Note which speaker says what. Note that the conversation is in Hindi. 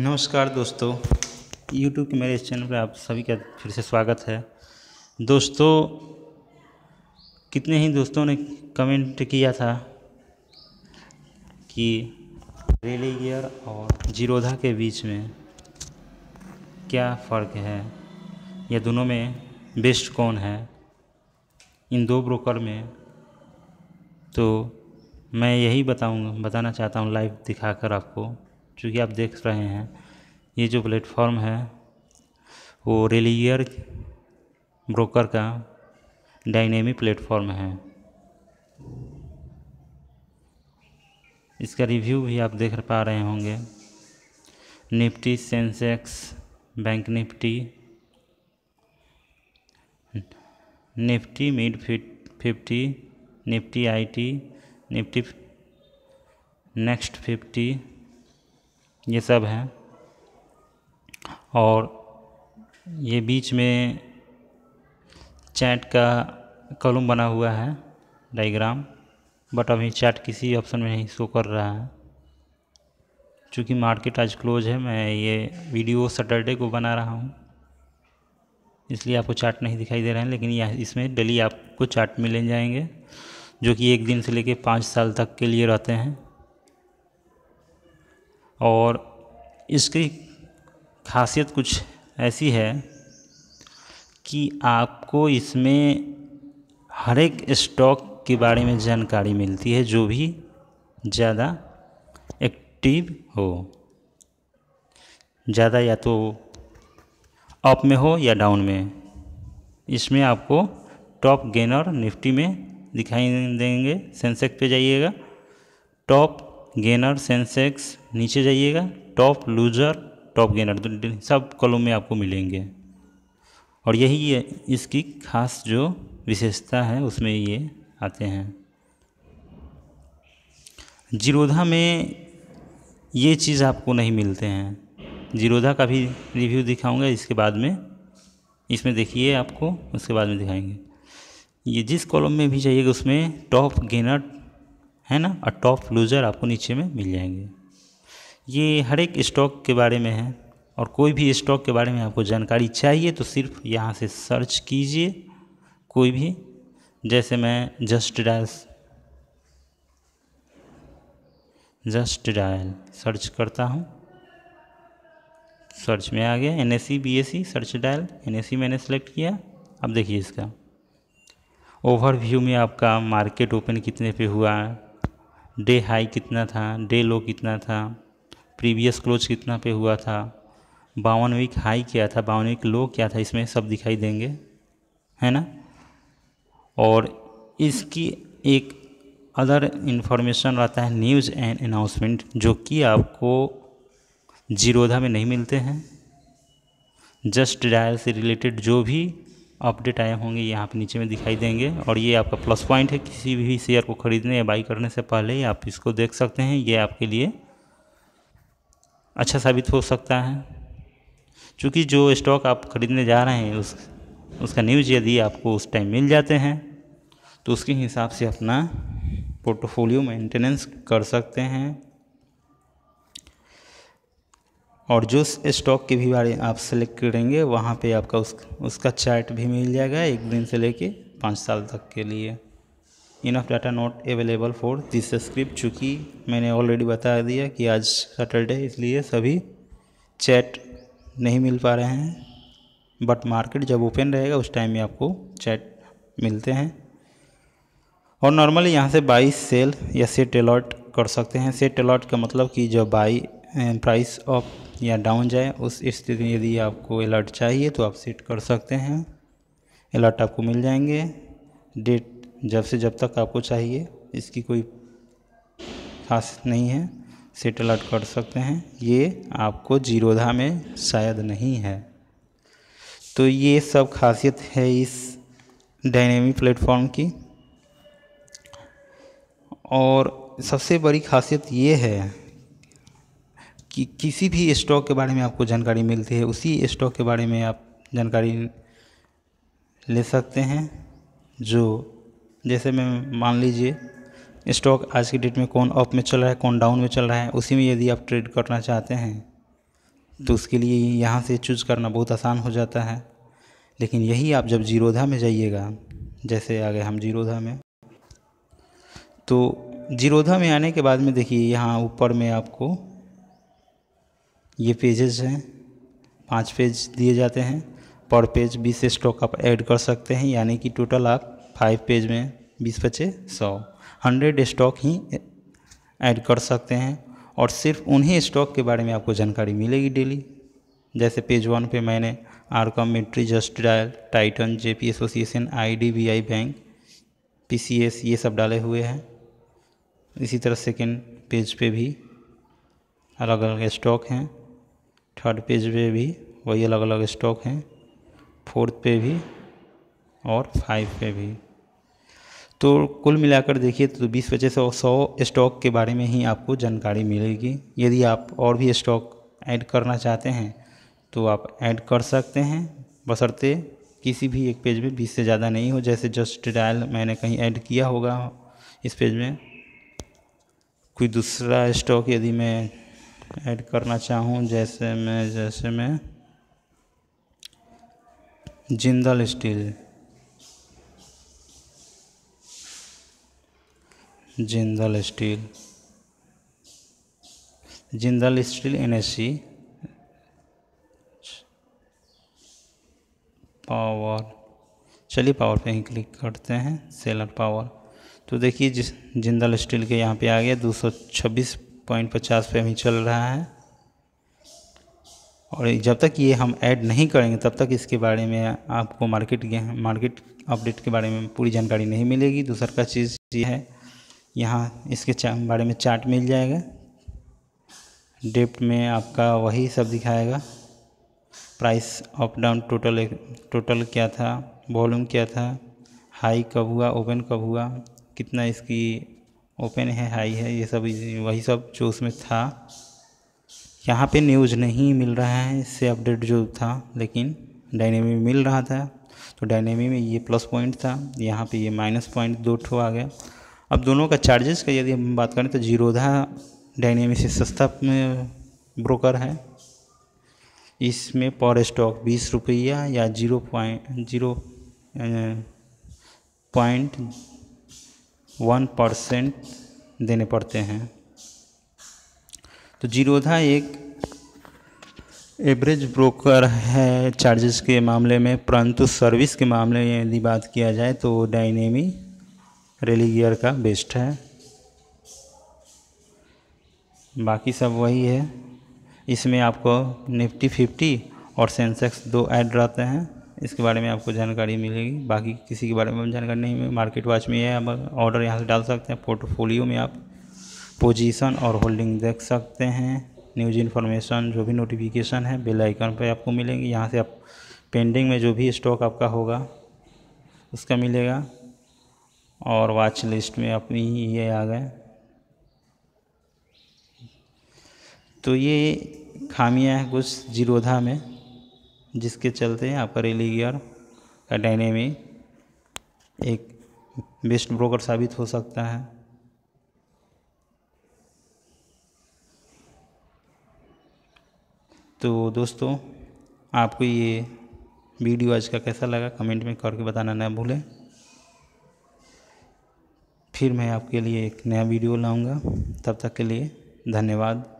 Speaker 1: नमस्कार दोस्तों YouTube के मेरे इस चैनल पर आप सभी का फिर से स्वागत है दोस्तों कितने ही दोस्तों ने कमेंट किया था कि रेली गियर और जीरोधा के बीच में क्या फ़र्क है या दोनों में बेस्ट कौन है इन दो ब्रोकर में तो मैं यही बताऊंगा बताना चाहता हूं लाइव दिखाकर आपको चूँकि आप देख रहे हैं ये जो प्लेटफॉर्म है वो रेलियर ब्रोकर का डायनेमिक प्लेटफॉर्म है इसका रिव्यू भी आप देख पा रहे होंगे Nifty Sensex bank Nifty Nifty mid fifty Nifty IT Nifty next fifty ये सब हैं और ये बीच में चैट का कॉलम बना हुआ है डायग्राम बट अभी चैट किसी ऑप्शन में नहीं शो कर रहा है चूँकि मार्केट आज क्लोज है मैं ये वीडियो सैटरडे को बना रहा हूँ इसलिए आपको चार्ट नहीं दिखाई दे रहे हैं लेकिन यह इसमें डेली आपको चार्ट मिल जाएंगे जो कि एक दिन से लेकर पाँच साल तक के लिए रहते हैं और इसकी खासियत कुछ ऐसी है कि आपको इसमें हर एक स्टॉक के बारे में जानकारी मिलती है जो भी ज़्यादा एक्टिव हो ज़्यादा या तो अप में हो या डाउन में इसमें आपको टॉप गेनर निफ्टी में दिखाई देंगे सेंसेक्स पे जाइएगा टॉप गेनर सेंसेक्स नीचे जाइएगा टॉप लूजर टॉप गेनर तो सब कॉलम में आपको मिलेंगे और यही है इसकी खास जो विशेषता है उसमें ये आते हैं जीरोधा में ये चीज़ आपको नहीं मिलते हैं जीरोधा का भी रिव्यू दिखाऊंगा इसके बाद में इसमें देखिए आपको उसके बाद में दिखाएंगे ये जिस कॉलम में भी चाहिएगा उसमें टॉप गेनर है ना और टॉप लूज़र आपको नीचे में मिल जाएंगे ये हर एक स्टॉक के बारे में है और कोई भी स्टॉक के बारे में आपको जानकारी चाहिए तो सिर्फ यहाँ से सर्च कीजिए कोई भी जैसे मैं just dial just dial search करता हूँ सर्च में आ गया N S C B S C search dial N S C मैंने सेलेक्ट किया अब देखिए इसका ओवरव्यू में आपका मार्केट ओपन कितने पे हुआ है डे हाई कितना था डे लो कितना था प्रीवियस क्लोज कितना पे हुआ था बावन वीक हाई क्या था बावन वीक लो क्या था इसमें सब दिखाई देंगे है ना और इसकी एक अदर इन्फॉर्मेशन रहता है न्यूज़ एंड अनाउंसमेंट जो कि आपको जीरोधा में नहीं मिलते हैं जस्ट डायल से रिलेटेड जो भी अपडेट आए होंगे यहाँ पे नीचे में दिखाई देंगे और ये आपका प्लस पॉइंट है किसी भी शेयर को ख़रीदने या बाई करने से पहले ही आप इसको देख सकते हैं ये आपके लिए अच्छा साबित हो सकता है चूँकि जो स्टॉक आप ख़रीदने जा रहे हैं उस उसका न्यूज़ यदि आपको उस टाइम मिल जाते हैं तो उसके हिसाब से अपना पोर्टफोलियो मेंटेनेंस कर सकते हैं और जो स्टॉक के भी बारे आप सेलेक्ट करेंगे वहाँ पे आपका उस उसका चार्ट भी मिल जाएगा एक दिन से लेके पाँच साल तक के लिए enough data not available for this script चूँकि मैंने ऑलरेडी बता दिया कि आज सैटरडे इसलिए सभी चैट नहीं मिल पा रहे हैं बट मार्केट जब ओपन रहेगा उस टाइम में आपको चैट मिलते हैं और नॉर्मली यहाँ से बाई सेल या सेट अलॉट कर सकते हैं सेट अलॉट का मतलब कि जब बाई प्राइस अप या डाउन जाए उस स्थिति में यदि आपको अलर्ट चाहिए तो आप सेट कर सकते हैं अलर्ट आपको मिल जाएंगे डेट जब से जब तक आपको चाहिए इसकी कोई खास नहीं है सेट अलर्ट कर सकते हैं ये आपको जीरोधा में शायद नहीं है तो ये सब खासियत है इस डायनेमिक प्लेटफॉर्म की और सबसे बड़ी खासियत ये है कि किसी भी स्टॉक के बारे में आपको जानकारी मिलती है उसी स्टॉक के बारे में आप जानकारी ले सकते हैं जो जैसे मैं मान लीजिए स्टॉक आज की डेट में कौन अप में चल रहा है कौन डाउन में चल रहा है उसी में यदि आप ट्रेड करना चाहते हैं तो उसके लिए यहाँ से चूज करना बहुत आसान हो जाता है लेकिन यही आप जब जीरोधा में जाइएगा जैसे आ गए हम जीरोधा में तो जीरोधा में आने के बाद में देखिए यहाँ ऊपर में आपको ये पेजेस हैं पांच पेज दिए जाते हैं पर पेज बीस स्टॉक आप ऐड कर सकते हैं यानी कि टोटल आप फाइव पेज में बीस पचे सौ हंड्रेड स्टॉक ही ऐड कर सकते हैं और सिर्फ उन्हीं स्टॉक के बारे में आपको जानकारी मिलेगी डेली जैसे पेज वन पे मैंने आरकॉम मिट्री just dial Titan JP association IDBI bank PCS ये सब डाले हुए हैं इसी तरह सेकेंड पेज पे भी अलग अलग स्टॉक हैं थर्ड पेज पे भी वही अलग अलग स्टॉक हैं फोर्थ पे भी और फाइव पे भी तो कुल मिलाकर देखिए तो बीस पच्चीस सौ सौ स्टॉक के बारे में ही आपको जानकारी मिलेगी यदि आप और भी स्टॉक ऐड करना चाहते हैं तो आप ऐड कर सकते हैं बसरते किसी भी एक पेज में बीस से ज़्यादा नहीं हो जैसे जस्ट डायल मैंने कहीं ऐड किया होगा इस पेज में कोई दूसरा स्टॉक यदि मैं ऐड करना चाहूँ जैसे मैं जैसे मैं Jindal steel Jindal steel Jindal steel N S C power चलिए पावर पे ही क्लिक करते हैं सेलर पावर तो देखिए जिस जिंदल स्टील के यहाँ पे आ गया दो सौ छब्बीस पॉइंट पचास पे अभी चल रहा है और जब तक ये हम ऐड नहीं करेंगे तब तक इसके बारे में आपको मार्केट मार्केट अपडेट के बारे में पूरी जानकारी नहीं मिलेगी दूसरा का चीज़ ये है यहाँ इसके बारे में चार्ट मिल जाएगा डेप्ट में आपका वही सब दिखाएगा price up down total total क्या था वॉल्यूम क्या था हाई कब हुआ ओपन कब हुआ कितना इसकी ओपन है हाई है ये सब वही सब जो उसमें था यहाँ पे न्यूज नहीं मिल रहा है इससे अपडेट जो था लेकिन डायनेमी में मिल रहा था तो डायनेमी में ये प्लस पॉइंट था यहाँ पे ये माइनस पॉइंट दो ठो आ गया अब दोनों का चार्जेस का यदि हम बात करें तो जीरोधा डायनेमी से सस्ता ब्रोकर है इसमें पर स्टॉक बीस रुपया या zero point zero point one percent देने पड़ते हैं तो जीरोधा एक एवरेज ब्रोकर है चार्जेस के मामले में परंतु सर्विस के मामले में यदि बात किया जाए तो डायनेमी रेलीगियर का बेस्ट है बाकी सब वही है इसमें आपको निफ्टी फिफ्टी और सेंसेक्स दो ऐड रहते हैं इसके बारे में आपको जानकारी मिलेगी बाकी किसी के बारे में जानकारी नहीं मिली मार्केट वॉच में है आप ऑर्डर यहाँ से डाल सकते हैं पोर्टफोलियो में आप पोजीशन और होल्डिंग देख सकते हैं न्यूज इन्फॉर्मेशन जो भी नोटिफिकेशन है बेल आइकन पर आपको मिलेंगी यहाँ से आप पेंडिंग में जो भी स्टॉक आपका होगा उसका मिलेगा और वॉच लिस्ट में अपनी ही ये आ गए तो ये खामियां हैं कुछ जीरोधा में जिसके चलते आपका रेली गियर का डायनेमिक एक बेस्ट ब्रोकर साबित हो सकता है तो दोस्तों आपको ये वीडियो आज का कैसा लगा कमेंट में करके बताना ना भूलें फिर मैं आपके लिए एक नया वीडियो लाऊंगा तब तक के लिए धन्यवाद